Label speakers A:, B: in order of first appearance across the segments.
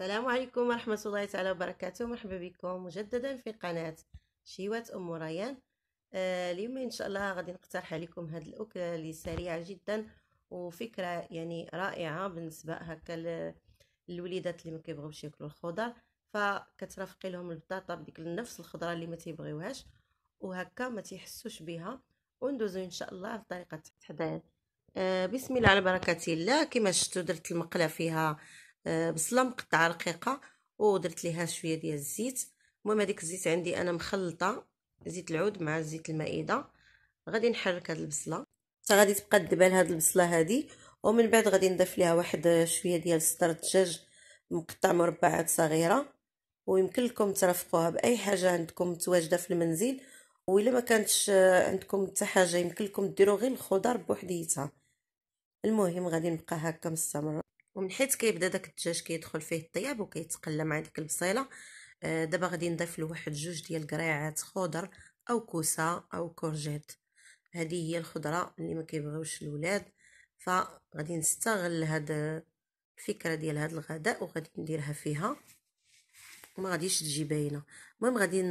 A: السلام عليكم ورحمة الله تعالى وبركاته مرحبا بكم مجددا في قناة شيوات أم ريان آه اليوم إن شاء الله غادي نقترح عليكم هاد الأكلة اللي سريعة جدا وفكرة يعني رائعة بالنسبة هكا للوليدات اللي ما كيبغيوش ياكلوا الخضر فكترافقي لهم البطاطا بديك نفس الخضرة اللي ما تيبغيوهاش وهكا ما تيحسوش بها وندوزو ان شاء الله لطريقة التحضير آه بسم الله على بركة الله كما شفتوا درت المقلة فيها آه، بصله مقطعه رقيقه ودرت ليها شويه ديال الزيت المهم هذيك الزيت عندي انا مخلطه زيت العود مع زيت المائده غادي نحرك هاد البصله حتى غادي تبقى دبال هاد البصله هادي ومن بعد غادي نضيف ليها واحد شويه ديال صدر الدجاج مقطع مربعات صغيره ويمكن لكم ترافقوها باي حاجه عندكم متواجده في المنزل وإلا ما كانتش عندكم حتى حاجه يمكن لكم ديروا غير الخضر بوحديتها المهم غادي نبقى هكا مستمره ومن حيت كيبدا داك الدجاج كيدخل فيه الطياب وكيتقلى مع ديك البصيله آه، دابا غادي نضيف له واحد جوج ديال كريعات خضر او كوسه او كورجيت هذه هي الخضره اللي ما كيبغيوش الولاد فغادي نستغل هاد الفكره ديال هاد الغداء وغادي نديرها فيها وما غاديش تجي باينه المهم غادي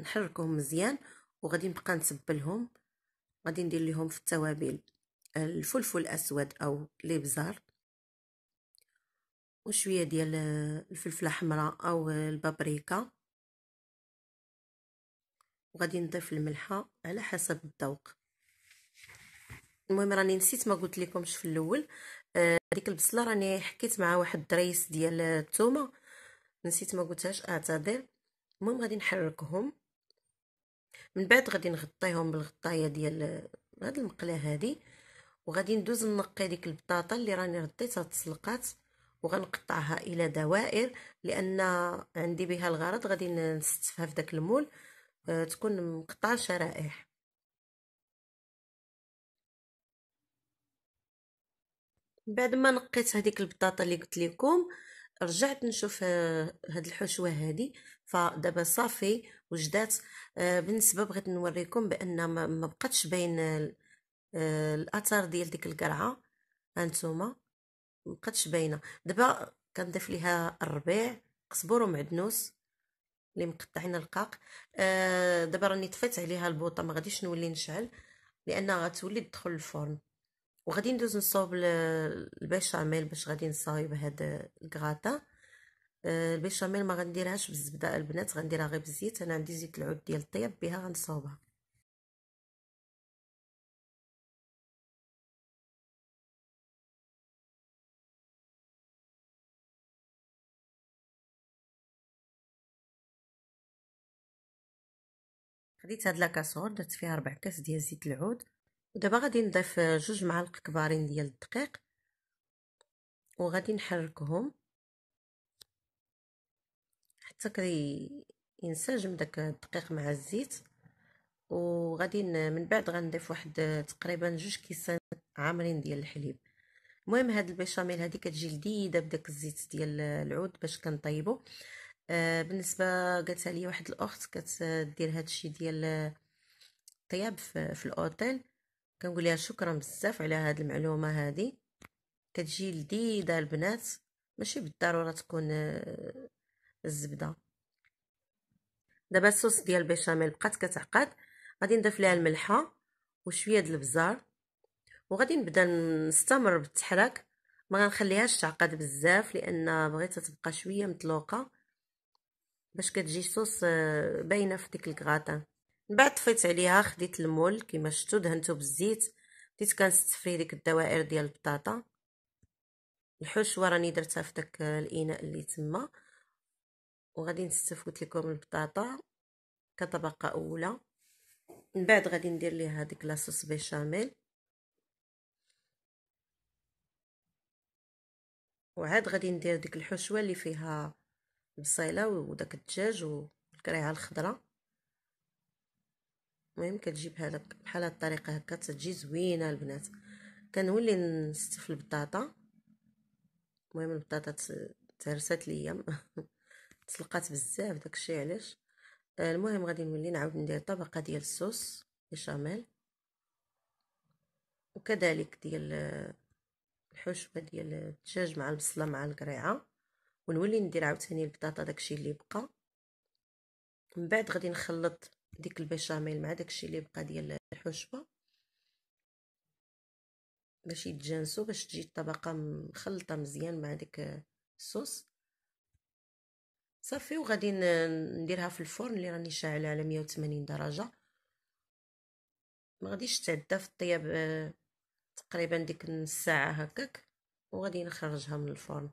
A: نحركهم مزيان وغادي نبقى نتبلهم غادي ندير لهم في التوابل الفلفل الاسود او الابزار وشويه ديال الفلفله حمراء او البابريكا وغادي نضيف الملحه على حسب الذوق المهم راني نسيت ما قلت لكمش في الاول آه البصله راني حكيت مع واحد الدريس ديال الثومه نسيت ما قلتهاش اعتذر المهم غادي نحركهم من بعد غادي نغطيهم بالغطايه ديال هاد المقله هذه وغادي ندوز نقي ديك البطاطا اللي راني رديتها تسلقات وغنقطعها الى دوائر لان عندي بها الغرض غادي نستفها في داك المول آه، تكون مقطع شرائح بعد ما نقيت هذيك البطاطا اللي قلت لكم رجعت نشوف آه، هاد الحشوه هادي فدابا صافي وجدات آه، بالنسبه بغيت نوريكم بان ما بقاتش باين الاثار ديال ديك القرعه هانتوما مبقاتش باينه دابا كنضيف ليها الربيع قزبر ومعدنوس اللي مقطعين رقاق آه دابا راني طفيت عليها البوطه ما غاديش نولي نشعل لانها غتولي تدخل الفرن وغادي ندوز نصوب البيشاميل باش غادي نصايب هاد الكغاطا آه، البيشاميل ما غنديرهاش بالزبده البنات غنديرها غير بالزيت انا عندي زيت العود ديال الطياب بها غنصاوبها خديت هاد لاكاسول درت فيها ربع كاس ديال زيت العود ودابا غادي نضيف جوج معالق كبارين ديال الدقيق وغادي نحركهم حتى كي ينسجم داك الدقيق مع الزيت وغادي من بعد غنضيف واحد تقريبا جوج كيسان عامرين ديال الحليب المهم هاد البيشاميل هادي كتجي لذيذه بداك الزيت ديال العود باش كنطيبو آه، بالنسبه قالت لي واحد الاخت كتدير آه، هذا الشيء ديال آه، طياب في, في الاوتيل كنقول لها شكرا بزاف على هذه المعلومه هذه كتجي لذيذه البنات ماشي بالضروره تكون الزبده دابا الصوص ديال البيشاميل بقات كتعقد غادي نضيف لها الملحه وشويه ديال البزار وغادي نبدا نستمر بالتحراك ما غنخليهاش تعقد بزاف لان بغيتها تبقى شويه مطلوقه باش كتجي صوص آه، باينه في ديك الكغاطان من بعد طفيت عليها خديت المول كيما شفتو دهنتو بالزيت بديت كنستفري ديك الدوائر ديال البطاطا الحشوه راني درتها في داك آه، الاناء اللي تما وغادي نستف قلت لكم البطاطا كطبقه اولى من بعد غادي ندير ليها ديك لاصوص بيشاميل وعاد غادي ندير ديك الحشوه اللي فيها البصيله وداك الدجاج والكريعه الخضراء المهم كتجي بهذا بحال هاد الطريقه هكا تجي زوينه البنات كنولي نستف البطاطا المهم البطاطا تهرسات ليا تسلقات بزاف داكشي علاش آه، المهم غادي نولي نعاود ندير طبقه ديال الصوص بيشاميل وكذلك ديال آه، الحشوه ديال الدجاج مع البصله مع الكريعه ونولي ندير عاوتاني البطاطا داكشي اللي بقى من بعد غادي نخلط ديك البيشاميل مع داكشي اللي بقى ديال الحشوه باش يتجانسوا باش تجي الطبقه مخلطه مزيان مع ديك الصوص صافي وغادي نديرها في الفرن اللي راني شاعله على 180 درجه ما غاديش تعدى في الطياب آه، تقريبا ديك نص ساعه هكاك وغادي نخرجها من الفرن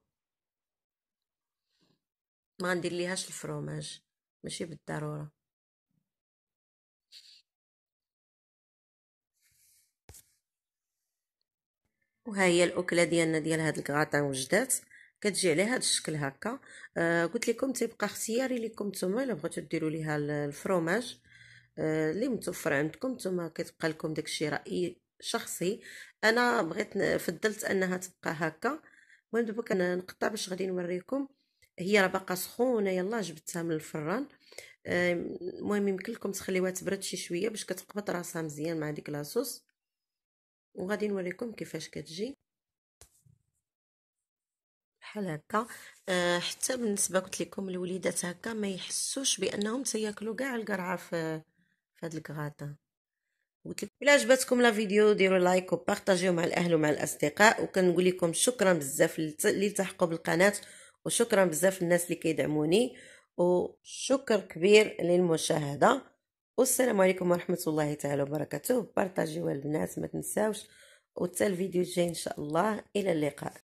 A: ما ندير ليهاش الفرomage ماشي بالضروره وها هي الاكله ديالنا ديال هاد الكغاطان وجدات كتجي على هذا الشكل هكا آه قلت لكم تيبقى اختياري لكم نتوما الا بغيتو ديروا ليها الفرomage آه، اللي آه متوفر عندكم نتوما كتبقى لكم داكشي راي شخصي انا بغيت فضلت انها تبقى هكا المهم دابا كنقطع باش غادي نوريكم هي راه باقا سخونه يلا جبتها من الفران المهم يمكن لكم تخليوها تبرد شي شويه باش كتقبط راسها مزيان مع ديك لاصوص وغادي نوريكم كيفاش كتجي بحال هكا أه حتى بالنسبه قلت لكم الوليدات هكا ما يحسوش بانهم تياكلوا كاع القرعه في فهاد هذا الكغاطه قلت لكم الا عجبتكم لا فيديو ديروا لايك وبارطاجيو مع الاهل ومع الاصدقاء وكنقول لكم شكرا بزاف اللي التحقوا بالقناه وشكرا بزاف الناس اللي كيدعموني وشكر كبير للمشاهده والسلام عليكم ورحمه الله تعالى وبركاته بارطاجيوها البنات ما تنساوش وتال الفيديو الجاي ان شاء الله الى اللقاء